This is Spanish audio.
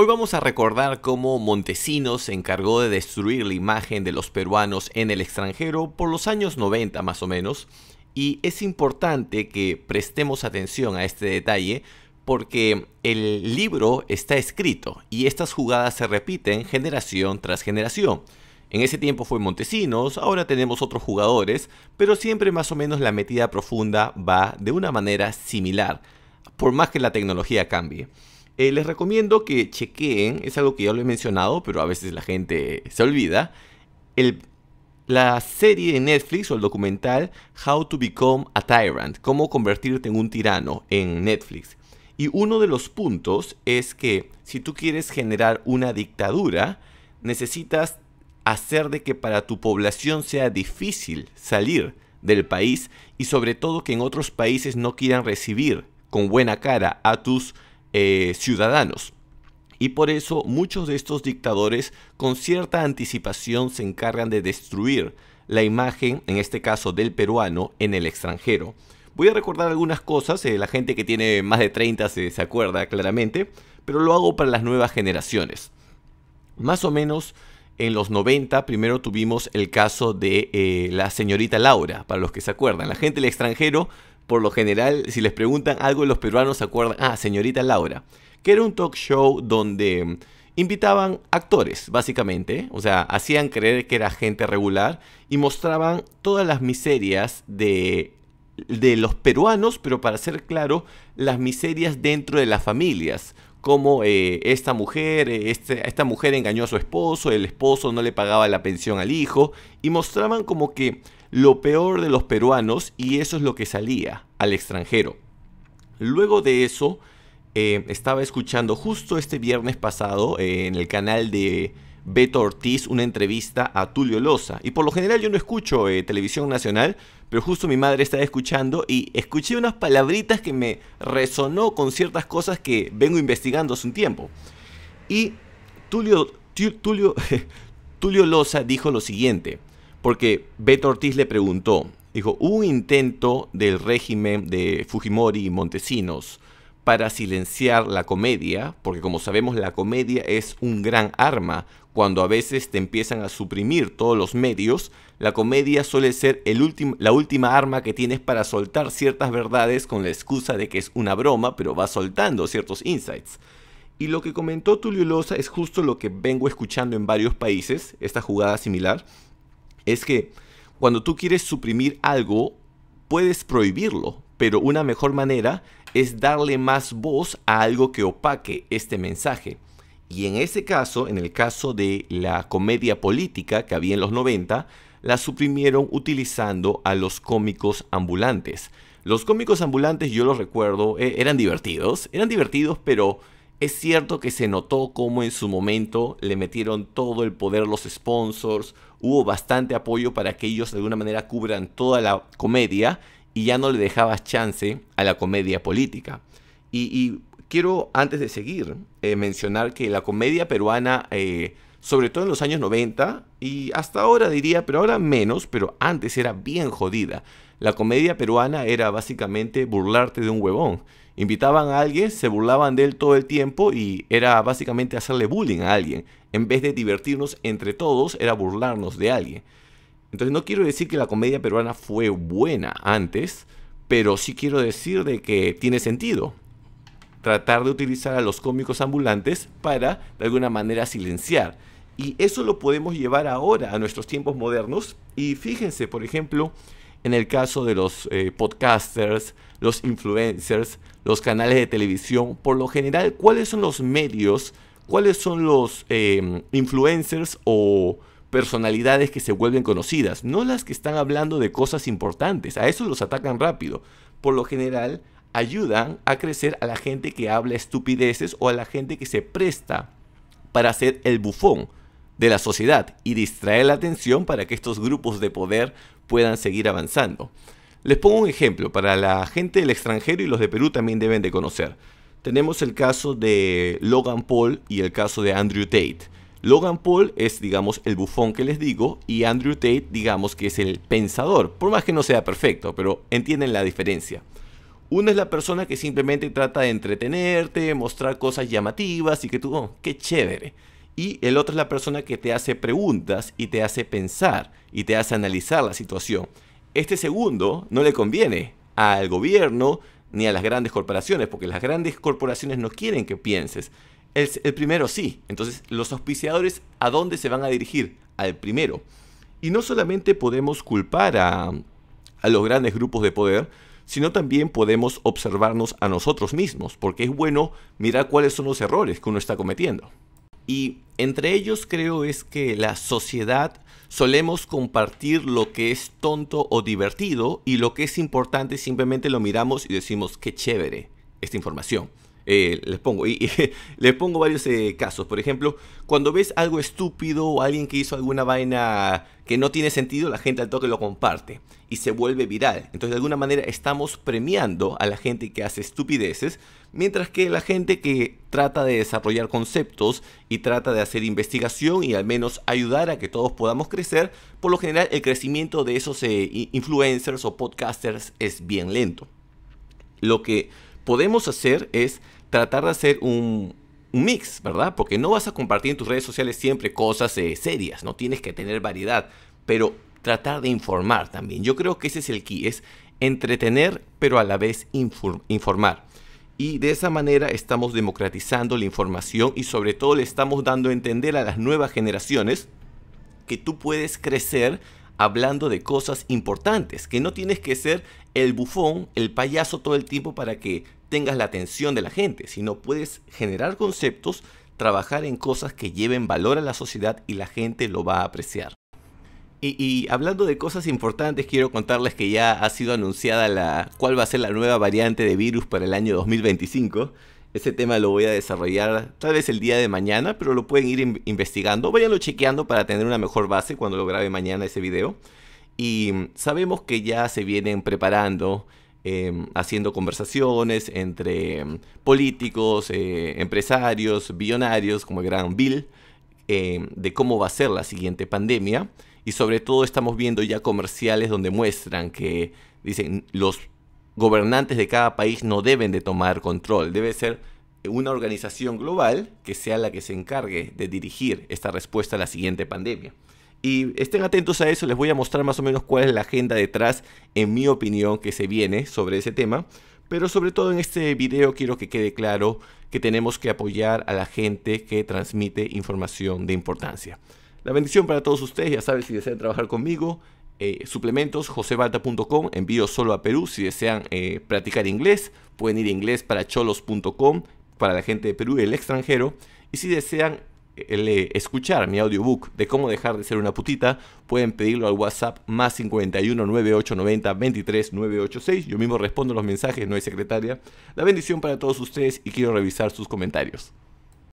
Hoy vamos a recordar cómo Montesinos se encargó de destruir la imagen de los peruanos en el extranjero por los años 90 más o menos, y es importante que prestemos atención a este detalle porque el libro está escrito y estas jugadas se repiten generación tras generación. En ese tiempo fue Montesinos, ahora tenemos otros jugadores, pero siempre más o menos la metida profunda va de una manera similar, por más que la tecnología cambie. Eh, les recomiendo que chequeen, es algo que ya lo he mencionado, pero a veces la gente se olvida, la serie de Netflix o el documental How to Become a Tyrant, cómo convertirte en un tirano en Netflix. Y uno de los puntos es que si tú quieres generar una dictadura, necesitas hacer de que para tu población sea difícil salir del país y sobre todo que en otros países no quieran recibir con buena cara a tus eh, ciudadanos. Y por eso muchos de estos dictadores con cierta anticipación se encargan de destruir la imagen, en este caso del peruano, en el extranjero. Voy a recordar algunas cosas, eh, la gente que tiene más de 30 se, acuerda claramente, pero lo hago para las nuevas generaciones. Más o menos en los 90 primero tuvimos el caso de eh, la señorita Laura, para los que se acuerdan. La gente del extranjero por lo general, si les preguntan algo, los peruanos se acuerdan, ah, señorita Laura, que era un talk show donde mm, invitaban actores, básicamente, o sea, hacían creer que era gente regular y mostraban todas las miserias de, los peruanos, pero para ser claro, las miserias dentro de las familias, como eh, esta mujer, eh, este, esta mujer engañó a su esposo, el esposo no le pagaba la pensión al hijo, y mostraban como que lo peor de los peruanos y eso es lo que salía al extranjero. Luego de eso, eh, estaba escuchando justo este viernes pasado eh, en el canal de Beto Ortiz una entrevista a Tulio Loza. Y por lo general yo no escucho eh, televisión nacional, pero justo mi madre estaba escuchando y escuché unas palabritas que me resonó con ciertas cosas que vengo investigando hace un tiempo. Y Tulio, Tulio, Tulio Loza dijo lo siguiente porque Beto Ortiz le preguntó, dijo, hubo un intento del régimen de Fujimori y Montesinos para silenciar la comedia, porque como sabemos la comedia es un gran arma. Cuando a veces te empiezan a suprimir todos los medios, la comedia suele ser la última arma que tienes para soltar ciertas verdades con la excusa de que es una broma, pero va soltando ciertos insights. Y lo que comentó Tulio Loza es justo lo que vengo escuchando en varios países, esta jugada similar, es que cuando tú quieres suprimir algo, puedes prohibirlo, pero una mejor manera es darle más voz a algo que opaque este mensaje. Y en ese caso, en el caso de la comedia política que había en los 90, la suprimieron utilizando a los cómicos ambulantes. Los cómicos ambulantes, yo los recuerdo, eh, eran divertidos, eran divertidos, pero es cierto que se notó cómo en su momento le metieron todo el poder los sponsors, hubo bastante apoyo para que ellos de alguna manera cubran toda la comedia y ya no le dejabas chance a la comedia política. Y, quiero, antes de seguir, eh, mencionar que la comedia peruana, eh, sobre todo en los años 90 y hasta ahora diría, pero ahora menos, pero antes era bien jodida. La comedia peruana era básicamente burlarte de un huevón invitaban a alguien, se burlaban de él todo el tiempo y era básicamente hacerle bullying a alguien. En vez de divertirnos entre todos, era burlarnos de alguien. Entonces no quiero decir que la comedia peruana fue buena antes, pero sí quiero decir de que tiene sentido tratar de utilizar a los cómicos ambulantes para de alguna manera silenciar. Y eso lo podemos llevar ahora a nuestros tiempos modernos. Y fíjense, por ejemplo, en el caso de los eh, podcasters, los influencers, los canales de televisión, por lo general, ¿cuáles son los medios, cuáles son los em, influencers o personalidades que se vuelven conocidas? No las que están hablando de cosas importantes, a eso los atacan rápido. Por lo general, ayudan a crecer a la gente que habla estupideces o a la gente que se presta para ser el bufón de la sociedad y distraer la atención para que estos grupos de poder puedan seguir avanzando. Les pongo un ejemplo para la gente del extranjero y los de Perú también deben de conocer. Tenemos el caso de Logan Paul y el caso de Andrew Tate. Logan Paul es, digamos, el bufón que les digo y Andrew Tate, digamos, que es el pensador, por más que no sea perfecto, pero entienden la diferencia. Uno es la persona que simplemente trata de entretenerte, mostrar cosas llamativas y que tú, oh, qué chévere y el otro es la persona que te hace preguntas y te hace pensar y te hace analizar la situación. Este segundo no le conviene al gobierno ni a las grandes corporaciones, porque las grandes corporaciones no quieren que pienses. El, primero sí. Entonces, los auspiciadores, ¿a dónde se van a dirigir? Al primero. Y no solamente podemos culpar a los grandes grupos de poder, sino también podemos observarnos a nosotros mismos, porque es bueno mirar cuáles son los errores que uno está cometiendo. Y entre ellos creo es que la sociedad solemos compartir lo que es tonto o divertido y lo que es importante simplemente lo miramos y decimos qué chévere esta información. Eh, les pongo, y, les pongo varios eh, casos. Por ejemplo, cuando ves algo estúpido o alguien que hizo alguna vaina que no tiene sentido, la gente al toque lo comparte y se vuelve viral. Entonces, de alguna manera, estamos premiando a la gente que hace estupideces, mientras que la gente que trata de desarrollar conceptos y trata de hacer investigación y al menos ayudar a que todos podamos crecer, por lo general el crecimiento de esos eh, influencers o podcasters es bien lento. Lo que podemos hacer es tratar de hacer un, mix, ¿verdad? Porque no vas a compartir en tus redes sociales siempre cosas eh, serias, no tienes que tener variedad, pero tratar de informar también. Yo creo que ese es el key, es entretener, pero a la vez informar. Y de esa manera estamos democratizando la información y sobre todo le estamos dando a entender a las nuevas generaciones que tú puedes crecer hablando de cosas importantes, que no tienes que ser el bufón, el payaso todo el tiempo para que tengas la atención de la gente, sino puedes generar conceptos, trabajar en cosas que lleven valor a la sociedad y la gente lo va a apreciar. Y, hablando de cosas importantes, quiero contarles que ya ha sido anunciada la cuál va a ser la nueva variante de virus para el año 2025. Ese tema lo voy a desarrollar tal vez el día de mañana, pero lo pueden ir investigando. Vayanlo chequeando para tener una mejor base cuando lo grabe mañana ese video. Y sabemos que ya se vienen preparando, em, haciendo conversaciones entre em, políticos, eh, empresarios, billonarios, como el gran Bill, em, de cómo va a ser la siguiente pandemia. Y sobre todo estamos viendo ya comerciales donde muestran que dicen los gobernantes de cada país no deben de tomar control, debe ser una organización global que sea la que se encargue de dirigir esta respuesta a la siguiente pandemia. Y estén atentos a eso, les voy a mostrar más o menos cuál es la agenda detrás, en mi opinión, que se viene sobre ese tema. Pero sobre todo en este video quiero que quede claro que tenemos que apoyar a la gente que transmite información de importancia. La bendición para todos ustedes, ya saben, si desean trabajar conmigo, eh, suplementos, josebalta.com, envío solo a Perú. Si desean eh, practicar inglés, pueden ir a inglés para cholos.com, para la gente de Perú y el extranjero. Y si desean eh, escuchar mi audiobook de cómo dejar de ser una putita, pueden pedirlo al WhatsApp más 51 9890 23 986. Yo mismo respondo los mensajes, no hay secretaria. La bendición para todos ustedes y quiero revisar sus comentarios.